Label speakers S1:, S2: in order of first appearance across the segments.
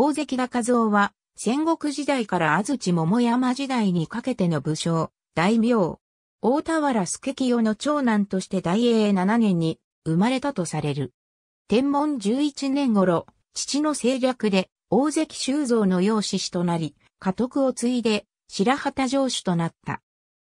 S1: 大関田和夫は、戦国時代から安土桃山時代にかけての武将、大名、大田原助清の長男として大英7年に生まれたとされる。天文11年頃、父の政略で大関修造の養子子となり、家督を継いで白旗城主となった。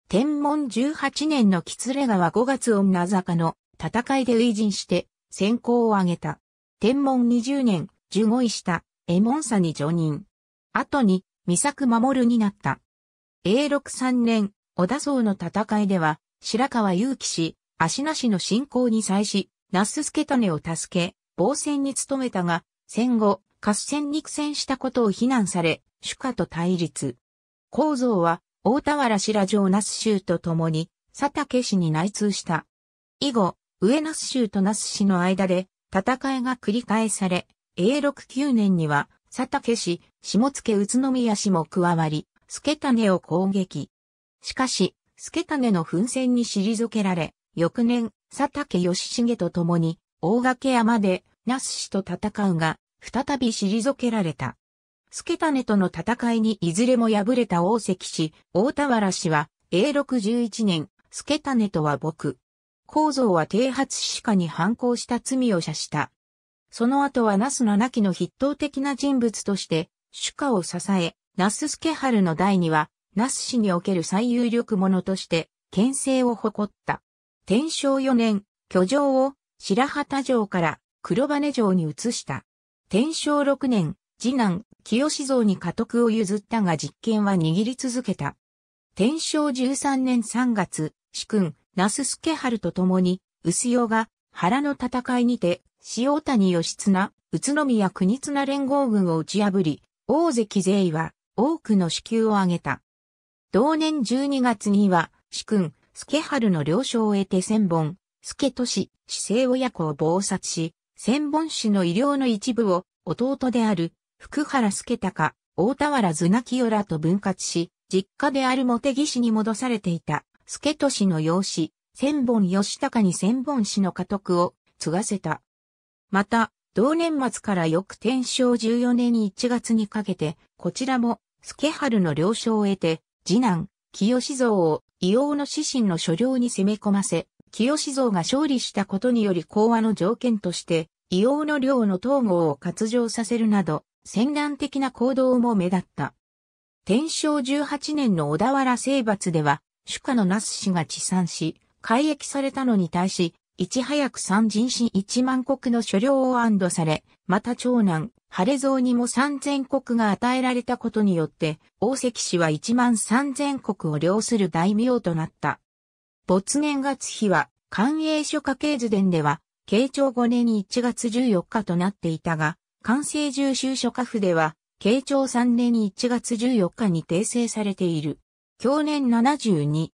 S1: 天文18年の吉連川5月女坂の戦いで初陣して先行を挙げた。天文20年、15位したエモンサに叙任。後に、三作守になった。永禄三年、織田荘の戦いでは、白川祐希氏、足なしの信仰に際し、那須助種を助け、防戦に努めたが、戦後、合戦に苦戦したことを非難され、主家と対立。構造は、大田原白城那須州と共に、佐竹氏に内通した。以後、上那須州と那須市の間で、戦いが繰り返され、A69 年には、佐竹氏、下付宇都宮氏も加わり、助種を攻撃。しかし、助種の奮戦に退けられ、翌年、佐竹義重と共に、大掛山で、那須氏と戦うが、再び退けられた。助種との戦いにいずれも敗れた大関氏、大田原氏は、A61 年、助種とは僕。構造は帝発歯科に反抗した罪を射したその後はナスの亡きの筆頭的な人物として、主家を支え、ナス助春の代には、ナス氏における最有力者として、牽制を誇った。天正4年、居城を白旗城から黒羽城に移した。天正6年、次男、清志像に家督を譲ったが実権は握り続けた。天正13年3月、主君、スケ助春と共に、薄代が原の戦いにて塩谷義綱、宇都宮国綱連合軍を打ち破り、大関勢は多くの支給を挙げた。同年12月には、主君、助春の了承を得て千本、助俊、市政親子を謀殺し、千本氏の医療の一部を弟である福原助隆、大田原綱清らと分割し、実家である茂木氏に戻されていた、助俊の養子、千本義隆に千本氏の家督を継がせた。また、同年末から翌天正14年1月にかけて、こちらも、助春の了承を得て、次男、清志蔵を、硫黄の指針の所領に攻め込ませ、清志蔵が勝利したことにより講和の条件として、硫黄の量の統合を割譲させるなど、戦乱的な行動も目立った。天正18年の小田原征伐では、主家の那須氏が治産し、改役されたのに対し、いち早く三人神一万国の所領を安堵され、また長男、晴れ蔵にも三千国が与えられたことによって、大関氏は一万三千国を領する大名となった。没年月日は、官営書家系図伝では、慶長5年に1月14日となっていたが、官政重修書家府では、慶長3年に1月14日に訂正されている。去年72。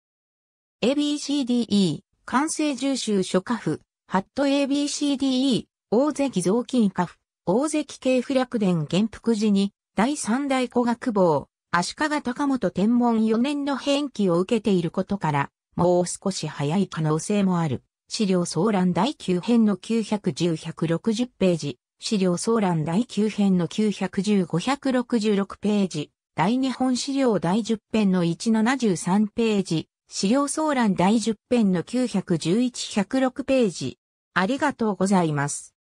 S1: ABCDE 完成重州諸下府、ハット ABCDE、大関雑巾下府、大関系府略伝元福寺に、第三代古学坊、足利高本天文4年の返記を受けていることから、もう少し早い可能性もある。資料総覧第9編の910-160ページ、資料総覧第9編の910-566ページ、大日本資料第10編の173ページ、資料総覧第10編の911-106ページ。ありがとうございます。